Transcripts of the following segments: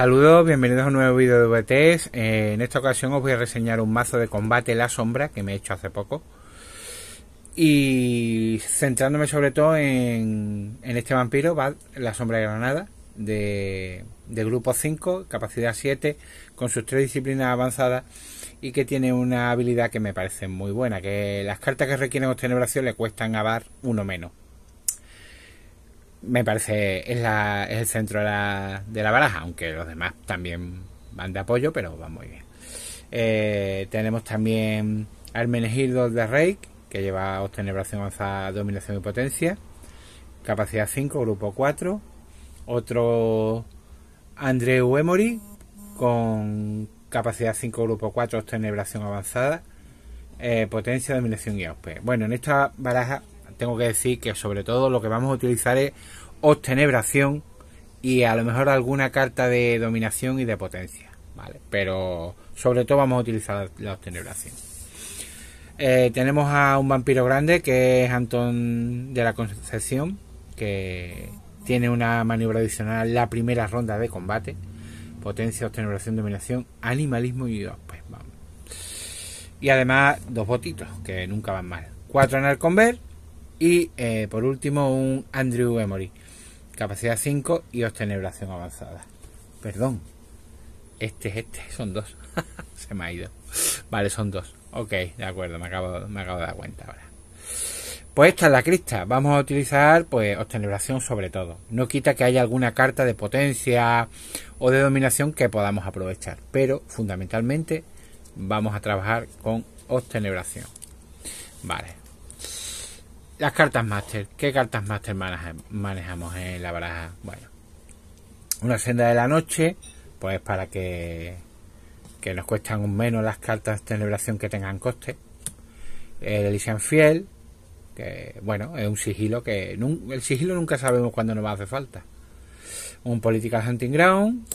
Saludos, bienvenidos a un nuevo vídeo de VTs. Eh, en esta ocasión os voy a reseñar un mazo de combate La Sombra que me he hecho hace poco. Y centrándome sobre todo en, este vampiro, va La Sombra de Granada, de, grupo 5, capacidad 7, con sus tres disciplinas avanzadas y que tiene una habilidad que me parece muy buena, que las cartas que requieren obtener le cuestan a bar uno menos me parece es, es el centro de la, baraja, aunque los demás también van de apoyo, pero van muy bien. Eh, tenemos también Hermenegildo de reik que lleva obtenebración, avanzada, dominación y potencia. Capacidad 5, grupo 4. Otro andrew Emory, con capacidad 5, grupo 4, obtenebración avanzada. Eh, potencia, dominación y auspe. Bueno, en esta baraja tengo que decir que sobre todo lo que vamos a utilizar es obtenebración y a lo mejor alguna carta de dominación y de potencia, ¿vale? Pero sobre todo vamos a utilizar la obtenebración. Eh, tenemos a un vampiro grande que es Antón de la Concepción, que tiene una maniobra adicional la primera ronda de combate. Potencia, obtenebración, dominación, animalismo y dos, pues vamos. Y además dos botitos, que nunca van mal. Cuatro en el convert y eh, por último, un Andrew Memory capacidad 5 y obtenebración avanzada. Perdón, este es este, son dos. Se me ha ido. Vale, son dos. Ok, de acuerdo, me acabo, me acabo de dar cuenta ahora. Pues esta es la crista. Vamos a utilizar pues obtenebración sobre todo. No quita que haya alguna carta de potencia o de dominación que podamos aprovechar. Pero fundamentalmente vamos a trabajar con obtenebración. Vale. Las cartas master, ¿Qué cartas máster manejamos en eh, la baraja? Bueno, una senda de la noche, pues para que, que nos cuestan menos las cartas de celebración que tengan coste. El Elysian Fiel, que bueno, es un sigilo que el sigilo nunca sabemos cuándo nos va a hacer falta. Un Political Hunting Ground,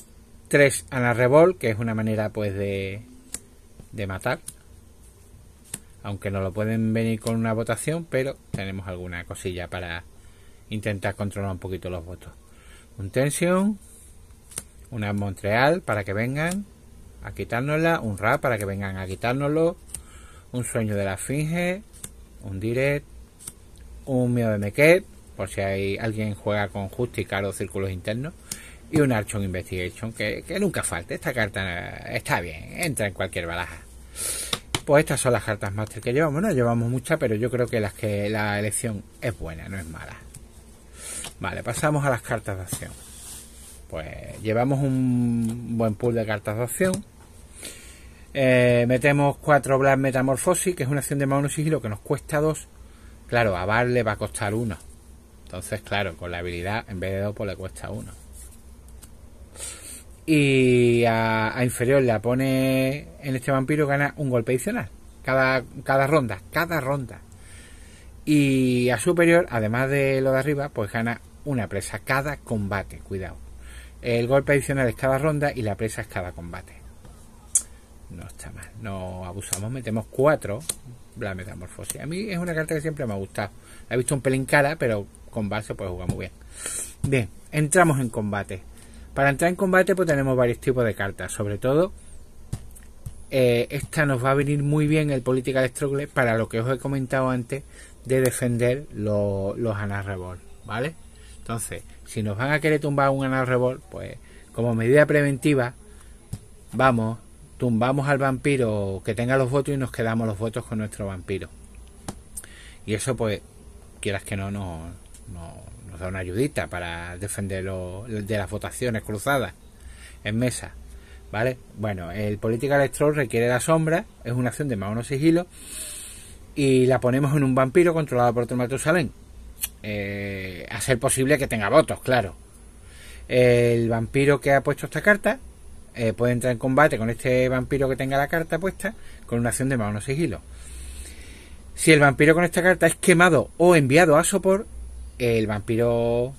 tres Ana Revol, que es una manera pues de, de matar aunque no lo pueden venir con una votación, pero tenemos alguna cosilla para intentar controlar un poquito los votos. Un Tension, una Montreal para que vengan a quitárnosla, un Rap para que vengan a quitárnoslo, un Sueño de la Finge, un Direct, un Miedo de Mequet, por si hay alguien juega con Justicar o Círculos Internos, y un Archon Investigation, que, nunca falte. Esta carta está bien, entra en cualquier baraja pues estas son las cartas máster que llevamos. No llevamos muchas, pero yo creo que las que la elección es buena, no es mala. Vale, pasamos a las cartas de acción. Pues llevamos un buen pool de cartas de acción. Eh, metemos 4 Black metamorfosis, que es una acción de y Sigilo que nos cuesta 2. Claro, a Bar le va a costar 1. Entonces, claro, con la habilidad en vez de 2 pues le cuesta 1 y a, inferior la pone en este vampiro gana un golpe adicional cada, cada ronda, cada ronda. Y a superior, además de lo de arriba, pues gana una presa cada combate, cuidado. El golpe adicional es cada ronda y la presa es cada combate. No está mal, no abusamos, metemos cuatro la metamorfosis. A mí es una carta que siempre me ha gustado. he visto un pelín cara, pero con base puede jugar muy bien. Bien, entramos en combate. Para entrar en combate pues tenemos varios tipos de cartas, sobre todo eh, esta nos va a venir muy bien el de Struggle para lo que os he comentado antes de defender los anarrebol, ¿vale? Entonces, si nos van a querer tumbar un anarrebol, pues como medida preventiva, vamos, tumbamos al vampiro que tenga los votos y nos quedamos los votos con nuestro vampiro. Y eso pues, quieras que no, no, no da una ayudita para defenderlo de las votaciones cruzadas en mesa. ¿Vale? Bueno, el político electoral requiere la sombra, es una acción de más menos sigilo, y la ponemos en un vampiro controlado por otro Matusalén. Eh, a ser posible que tenga votos, claro. El vampiro que ha puesto esta carta eh, puede entrar en combate con este vampiro que tenga la carta puesta con una acción de más menos sigilo. Si el vampiro con esta carta es quemado o enviado a sopor, el vampiro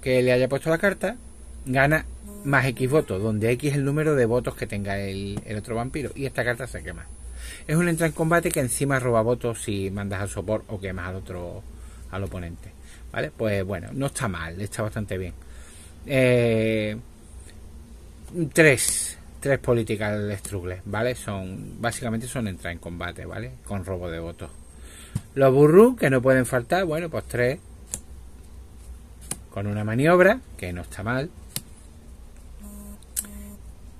que le haya puesto la carta gana más X votos, donde X es el número de votos que tenga el, otro vampiro. Y esta carta se quema. Es un entra en combate que encima roba votos si mandas al sopor o quemas al otro al oponente. ¿Vale? Pues bueno, no está mal, está bastante bien. Eh, tres, tres políticas del Struggle, ¿vale? Son, básicamente son entrar en combate, ¿vale? Con robo de votos. Los burrú, que no pueden faltar, bueno, pues tres. Con una maniobra, que no está mal.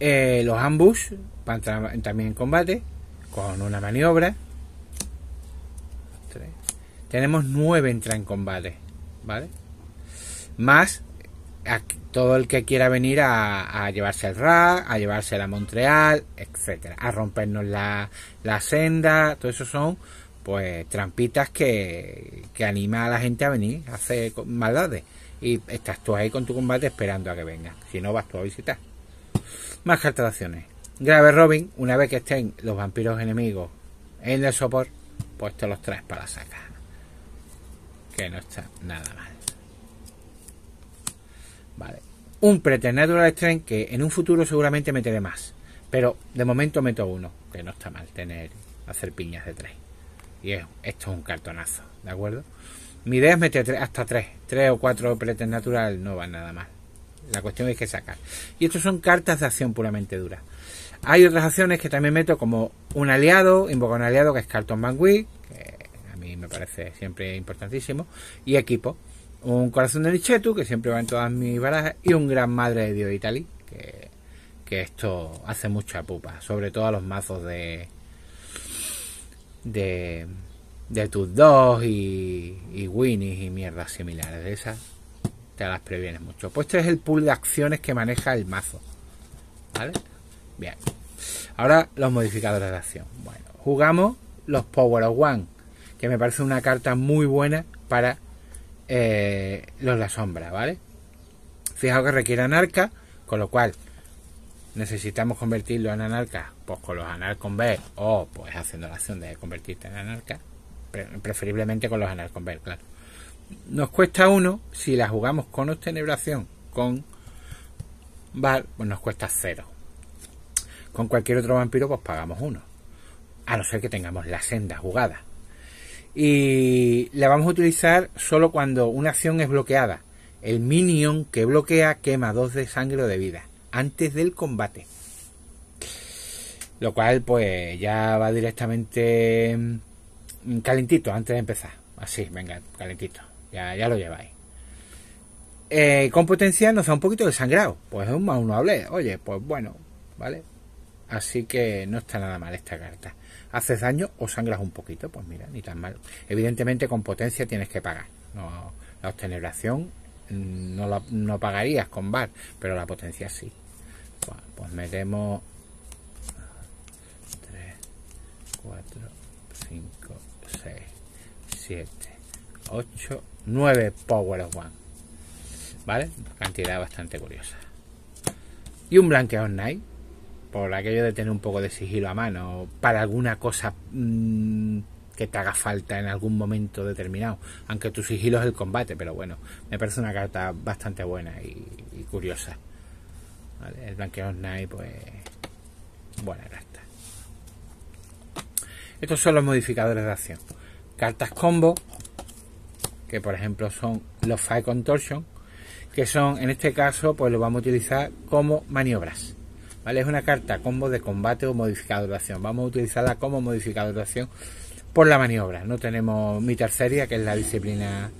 Eh, los ambush, también en combate, con una maniobra. Tenemos nueve entra en combate, ¿vale? Más todo el que quiera venir a, llevarse el RA, a llevarse la Montreal, etcétera, a rompernos la, la senda, todo eso son pues trampitas que, que anima a la gente a venir, hace hacer maldades. Y estás tú ahí con tu combate esperando a que venga Si no, vas tú a visitar. Más cartelaciones. Grave Robin, una vez que estén los vampiros enemigos en el sopor, pues te los traes para sacar Que no está nada mal. Vale. Un Preternatural tren que en un futuro seguramente meteré más. Pero de momento meto uno, que no está mal tener hacer piñas de tres. Y esto es un cartonazo, ¿de acuerdo? Mi idea es meter hasta tres, tres o cuatro peletes natural no van nada mal. La cuestión es que sacar. Y estos son cartas de acción puramente duras. Hay otras acciones que también meto como un aliado, invoco un aliado que es Carlton Bangui, que a mí me parece siempre importantísimo, y equipo. Un corazón de Lichetu, que siempre va en todas mis barajas, y un gran madre de Dios Italy, que, que esto hace mucha pupa, sobre todo a los mazos de, de, tus dos y, y y mierdas similares. De esas te las previenes mucho. Pues este es el pool de acciones que maneja el mazo. ¿Vale? Bien. Ahora los modificadores de acción. Bueno, jugamos los Power of One, que me parece una carta muy buena para eh, los los La Sombra, ¿vale? Fijaos que requieren arca, con lo cual necesitamos convertirlo en anarca, pues con los B o pues haciendo la acción de convertirte en anarca, preferiblemente con los anarconver, claro. Nos cuesta uno, si la jugamos con obtenebración, con bar, pues nos cuesta cero. Con cualquier otro vampiro, pues pagamos uno. A no ser que tengamos la senda jugada. Y la vamos a utilizar solo cuando una acción es bloqueada. El minion que bloquea quema dos de sangre o de vida antes del combate. Lo cual pues ya va directamente mm, calentito antes de empezar. Así, venga, calentito. Ya, ya lo lleváis. Eh, con potencia nos da un poquito de sangrado. Pues es un más uno hablé. Oye, pues bueno, ¿vale? Así que no está nada mal esta carta. Haces daño o sangras un poquito, pues mira, ni tan mal. Evidentemente con potencia tienes que pagar. No, la obteneración mm, no, no pagarías con bar, pero la potencia sí pues metemos 3, 4, 5, 6, 7, 8, 9 Power of One. ¿Vale? Cantidad bastante curiosa. Y un blanqueo Night. Por aquello de tener un poco de sigilo a mano. Para alguna cosa mm, que te haga falta en algún momento determinado. Aunque tu sigilo es el combate. Pero bueno, me parece una carta bastante buena y curiosa. El blanqueo night pues, buena carta. Estos son los modificadores de acción. Cartas combo, que por ejemplo son los Fire Contortion, que son, en este caso, pues lo vamos a utilizar como maniobras. ¿Vale? Es una carta combo de combate o modificador de acción. Vamos a utilizarla como modificador de acción por la maniobra. No tenemos mi tercera que es la disciplina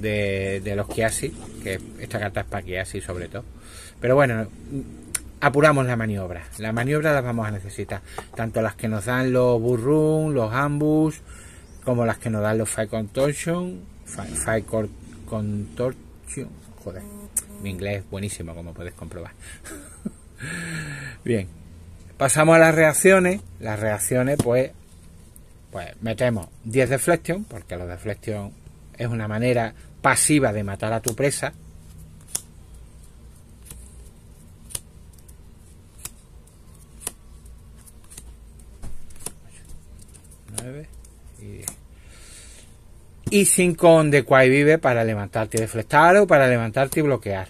de, de los Kiasi, que esta carta es para Kiasi sobre todo. Pero bueno, apuramos la maniobra. La maniobra las vamos a necesitar. Tanto las que nos dan los burrun, los Ambush, como las que nos dan los fire contortion, fire contortion, joder, mi inglés es buenísimo como puedes comprobar. Bien, pasamos a las reacciones. Las reacciones, pues, pues metemos 10 deflection, porque la deflection es una manera pasiva de matar a tu presa. y Y 5 on the vive para levantarte y deflectar o para levantarte y bloquear.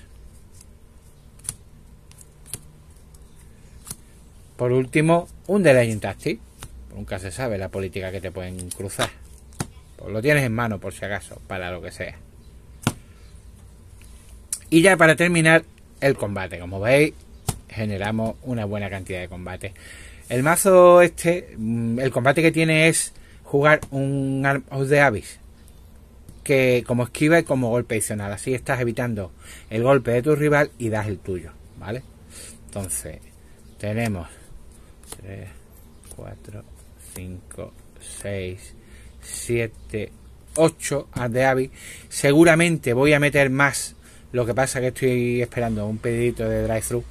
Por último, un delay in Nunca se sabe la política que te pueden cruzar. Pues lo tienes en mano por si acaso, para lo que sea. Y ya para terminar, el combate. Como veis, generamos una buena cantidad de combate. El mazo este, mm, el combate que tiene es jugar un Arm of the Abyss. Que como esquiva y como golpe adicional. Así estás evitando el golpe de tu rival y das el tuyo. ¿Vale? Entonces, tenemos 3, 4, 5, 6, 7, 8 Arm de Abyss. Seguramente voy a meter más. Lo que pasa que estoy esperando un pedidito de drive-thru.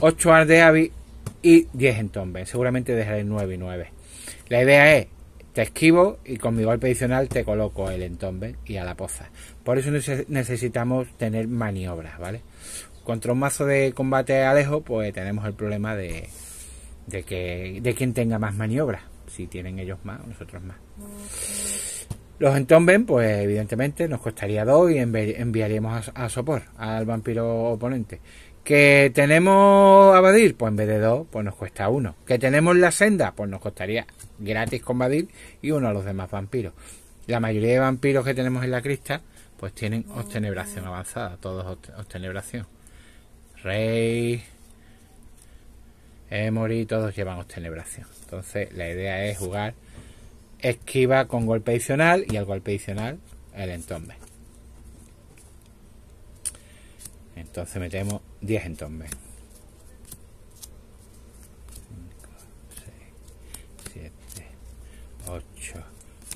8 Arm de Abyss y 10 en Seguramente dejaré 9 y 9. La idea es, te esquivo y con mi golpe adicional te coloco el entombe y a la poza. Por eso necesitamos tener maniobras, ¿vale? Contra un mazo de combate alejo, pues tenemos el problema de, de que de quien tenga más maniobras. Si tienen ellos más, nosotros más. Los Entomben, pues evidentemente nos costaría dos y enviaríamos a, sopor al vampiro oponente. Que tenemos a Badir, pues en vez de dos, pues nos cuesta uno. Que tenemos la senda, pues nos costaría gratis con Badir y uno a los demás vampiros. La mayoría de vampiros que tenemos en la crista, pues tienen obtenebración avanzada, todos obtenebración. Rey, Emory, todos llevan obtenebración. Entonces la idea es jugar esquiva con golpe adicional y al golpe adicional el entombe. Entonces metemos 10 entombes. 5, 6, 7, 8,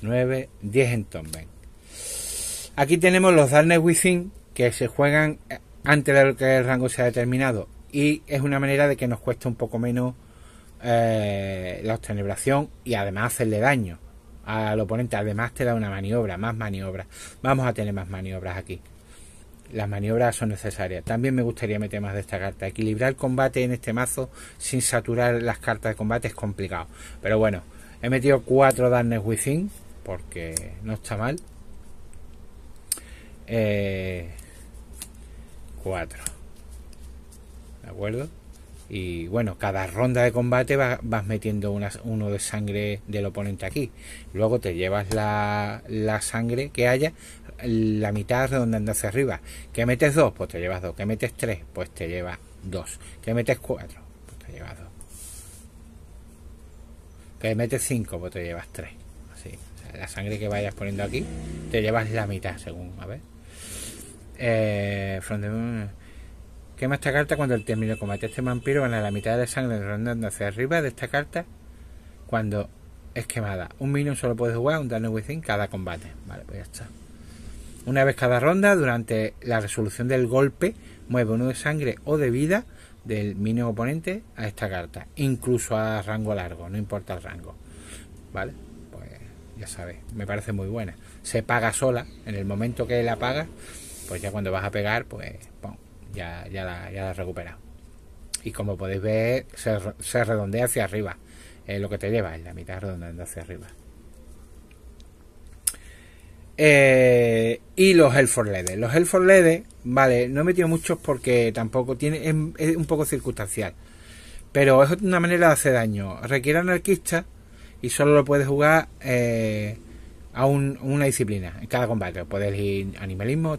9, 10 entombes. Aquí tenemos los Darkness Within que se juegan eh, antes de que el rango sea determinado. Y es una manera de que nos cueste un poco menos eh, la obtenebración y además hacerle daño al oponente. Además te da una maniobra, más maniobras. Vamos a tener más maniobras aquí. Las maniobras son necesarias. También me gustaría meter más de esta carta. Equilibrar el combate en este mazo sin saturar las cartas de combate es complicado. Pero bueno, he metido cuatro darnes Within porque no está mal. Eh, cuatro. ¿De acuerdo? Y bueno, cada ronda de combate vas, metiendo uno de sangre del oponente aquí. Luego te llevas la, sangre que haya, la mitad redondeando hacia arriba. ¿Que metes dos? Pues te llevas dos. ¿Que metes tres? Pues te llevas dos. ¿Que metes cuatro? Pues te llevas dos. ¿Que metes cinco? Pues te llevas tres. Así. la sangre que vayas poniendo aquí, te llevas la mitad, según. A ver. Eh, Quema esta carta cuando el término combate este vampiro gana la mitad de sangre rondando hacia arriba de esta carta cuando es quemada. Un minion solo puede jugar un daño within cada combate. Vale, pues ya está. Una vez cada ronda, durante la resolución del golpe, mueve uno de sangre o de vida del minion oponente a esta carta, incluso a rango largo, no importa el rango. Vale, pues ya sabes, me parece muy buena. Se paga sola, en el momento que la paga pues ya cuando vas a pegar, pues ya, ya, la, ya la Y como podéis ver, se, redondea hacia arriba. lo que te lleva es la mitad redondeando hacia arriba. Eh, y los for LED. Los for LED, vale, no he metido muchos porque tampoco tiene, es, un poco circunstancial. Pero es una manera de hacer daño. Requiere anarquista y solo lo puedes jugar eh, a un, una disciplina en cada combate. Puedes ir animalismo,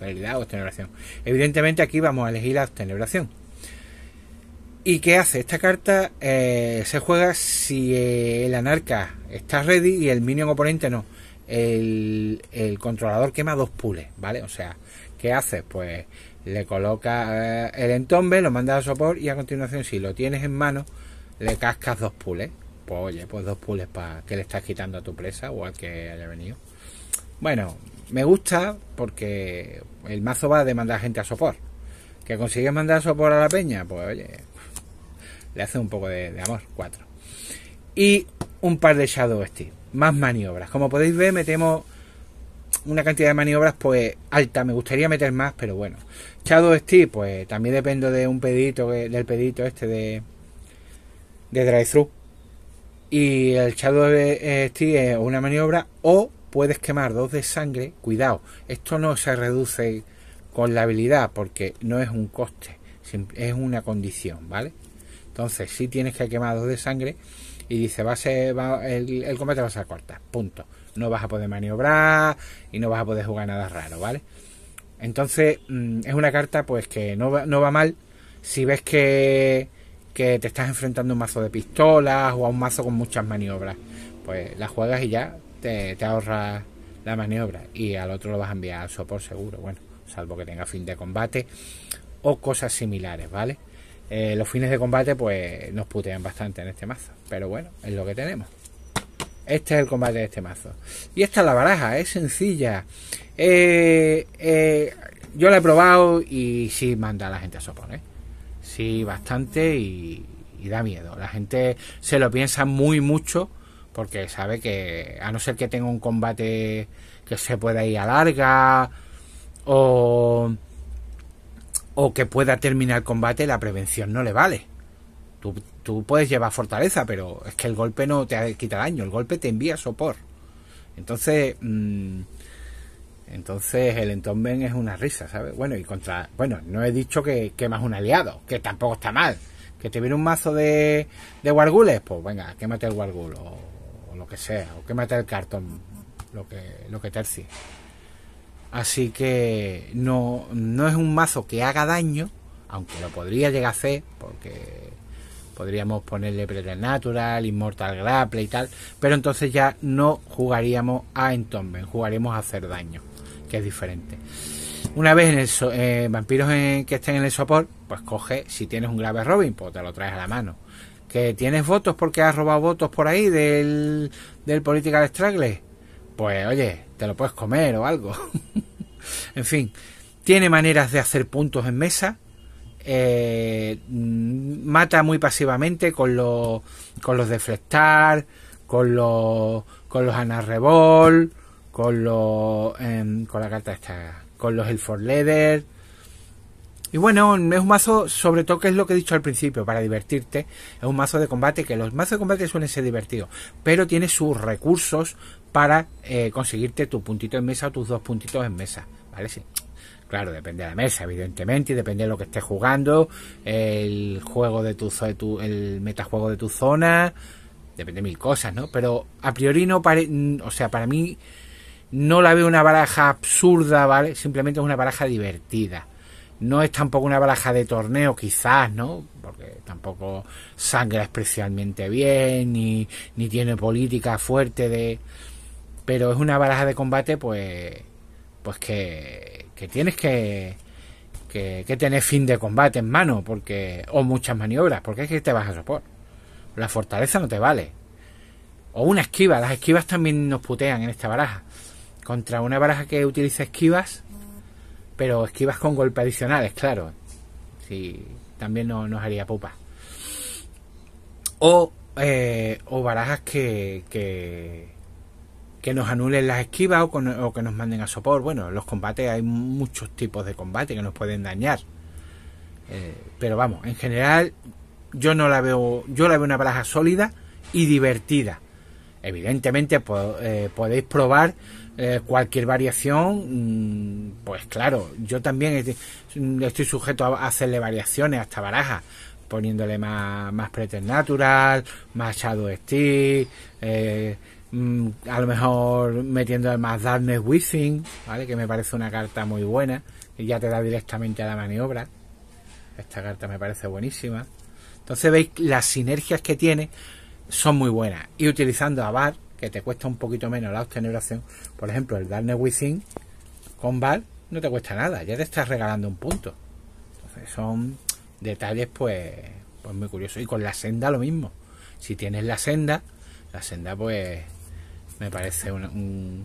realidad o extenuación. Evidentemente aquí vamos a elegir la extenuación. ¿Y qué hace? Esta carta eh, se juega si eh, el anarca está ready y el minion oponente no. El, controlador quema dos pules, ¿vale? O sea, ¿qué hace? Pues le coloca eh, el entombe, lo manda a sopor y a continuación, si lo tienes en mano, le cascas dos pules. Pues oye, pues dos pules para que le estás quitando a tu presa o al que haya venido. Bueno, me gusta porque el mazo va a demandar gente a sopor. ¿Que consigues mandar sopor a la peña? Pues oye, le hace un poco de, amor. Cuatro. Y un par de Shadow Steel. Más maniobras. Como podéis ver, metemos una cantidad de maniobras pues alta. Me gustaría meter más, pero bueno. Shadow Steel, pues también dependo de un pedito, del pedito este de, de drive-thru. Y el Shadow Steel es una maniobra o puedes quemar dos de sangre, cuidado, esto no se reduce con la habilidad porque no es un coste, es una condición, ¿vale? Entonces, si tienes que quemar dos de sangre y dice, va el, combate va a ser corta, punto. No vas a poder maniobrar y no vas a poder jugar nada raro, ¿vale? Entonces, mm, es una carta pues que no va, no va mal si ves que, que te estás enfrentando a un mazo de pistolas o a un mazo con muchas maniobras. Pues la juegas y ya te, ahorra ahorras la maniobra y al otro lo vas a enviar al sopor seguro, bueno, salvo que tenga fin de combate o cosas similares, ¿vale? Eh, los fines de combate pues nos putean bastante en este mazo, pero bueno, es lo que tenemos. Este es el combate de este mazo. Y esta es la baraja, es sencilla. Eh, eh, yo la he probado y sí manda a la gente a sopor, Sí, bastante y, y da miedo. La gente se lo piensa muy mucho porque sabe que a no ser que tenga un combate que se pueda ir a larga o, que pueda terminar el combate, la prevención no le vale. Tú, tú, puedes llevar fortaleza, pero es que el golpe no te quita daño, el golpe te envía sopor. Entonces, mm, entonces el entomben es una risa, ¿sabes? Bueno, y contra, bueno, no he dicho que quemas un aliado, que tampoco está mal. Que te viene un mazo de, de wargules, pues venga, quémate el wargulo lo que sea, o que mate el cartón, lo que, lo que tercie. Así que no, no es un mazo que haga daño, aunque lo podría llegar a hacer, porque podríamos ponerle Preternatural, inmortal Grapple y tal, pero entonces ya no jugaríamos a entomben jugaremos a hacer daño, que es diferente. Una vez en el eh, vampiros que estén en el sopor, pues coge, si tienes un grave Robin, pues te lo traes a la mano que tienes votos porque has robado votos por ahí del, del Political Struggle, pues oye, te lo puedes comer o algo. en fin, tiene maneras de hacer puntos en mesa. Eh, mm, mata muy pasivamente con los con los deflectar con los con los anarrebol con los eh, em, con la carta esta con los el for leather y bueno, es un mazo, sobre todo que es lo que he dicho al principio, para divertirte. Es un mazo de combate, que los mazos de combate suelen ser divertidos, pero tiene sus recursos para eh, conseguirte tu puntito en mesa o tus dos puntitos en mesa. ¿Vale? Sí. Claro, depende de la mesa, evidentemente, y depende de lo que estés jugando, el juego de tu, zona el metajuego de tu zona, depende de mil cosas, ¿no? Pero a priori no o sea, para mí no la veo una baraja absurda, ¿vale? Simplemente es una baraja divertida no es tampoco una baraja de torneo, quizás, ¿no? Porque tampoco sangra especialmente bien, ni, tiene política fuerte de... Pero es una baraja de combate, pues... Pues que, que tienes que, que, que, tener fin de combate en mano, porque... O muchas maniobras, porque es que te vas a sopor. La fortaleza no te vale. O una esquiva, las esquivas también nos putean en esta baraja. Contra una baraja que utiliza esquivas, pero esquivas con golpes adicionales, claro. si también no, nos haría pupa. Eh, o, barajas que, que, que, nos anulen las esquivas o, que nos manden a sopor. Bueno, los combates hay muchos tipos de combate que nos pueden dañar. Eh, pero vamos, en general yo no la veo, yo la veo una baraja sólida y divertida. Evidentemente eh, podéis probar eh, cualquier variación, mm, pues claro, yo también mm, estoy, sujeto a hacerle variaciones a esta baraja, poniéndole más, más natural más Shadow Steel, eh, mm, a lo mejor metiendo más Darkness Within, ¿vale? que me parece una carta muy buena, y ya te da directamente a la maniobra. Esta carta me parece buenísima. Entonces veis las sinergias que tiene son muy buenas. Y utilizando a Bart te cuesta un poquito menos la obteneración. Por ejemplo, el Darne Within con Val no te cuesta nada, ya te estás regalando un punto. son detalles pues, pues muy curiosos. Y con la senda lo mismo. Si tienes la senda, la senda pues me parece un,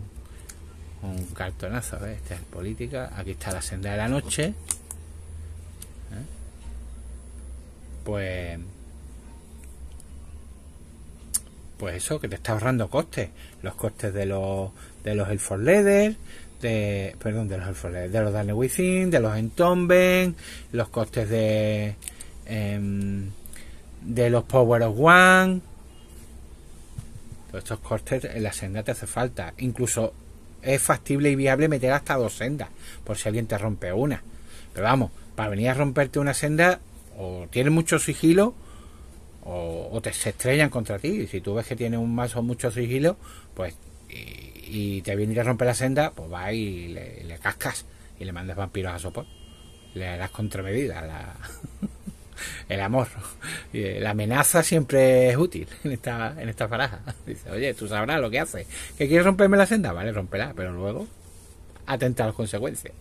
un, cartonazo. Esta es política. Aquí está la senda de la noche. ¿Eh? Pues pues eso, que te está ahorrando costes. Los costes de los de los Leather, de. Perdón, de los Elfor Leather, de los de los Entomben, los costes de. Em, de los Power of One. Todos estos costes en la senda te hace falta. Incluso es factible y viable meter hasta dos sendas, por si alguien te rompe una. Pero vamos, para venir a romperte una senda, o tiene mucho sigilo, o, te se estrellan contra ti. Y si tú ves que tiene un mazo mucho sigilo, pues y, te viene a romper la senda, pues va y le, cascas y le mandas vampiros a sopor. Le das contramedida el amor. Eh, la amenaza siempre es útil en esta, en esta baraja. Dice, oye, tú sabrás lo que hace ¿Que quieres romperme la senda? Vale, rompela, pero luego atenta a las consecuencias.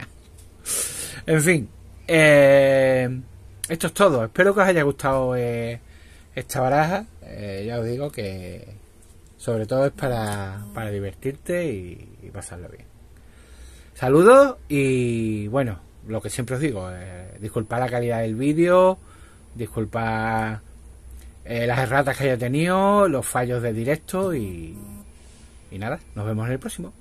En fin, eh, esto es todo. Espero que os haya gustado eh, esta baraja, eh, ya os digo que sobre todo es para, para divertirte y, pasarlo bien. Saludos y bueno, lo que siempre os digo, eh, disculpa la calidad del vídeo, disculpa eh, las erratas que haya tenido, los fallos de directo y, y nada, nos vemos en el próximo.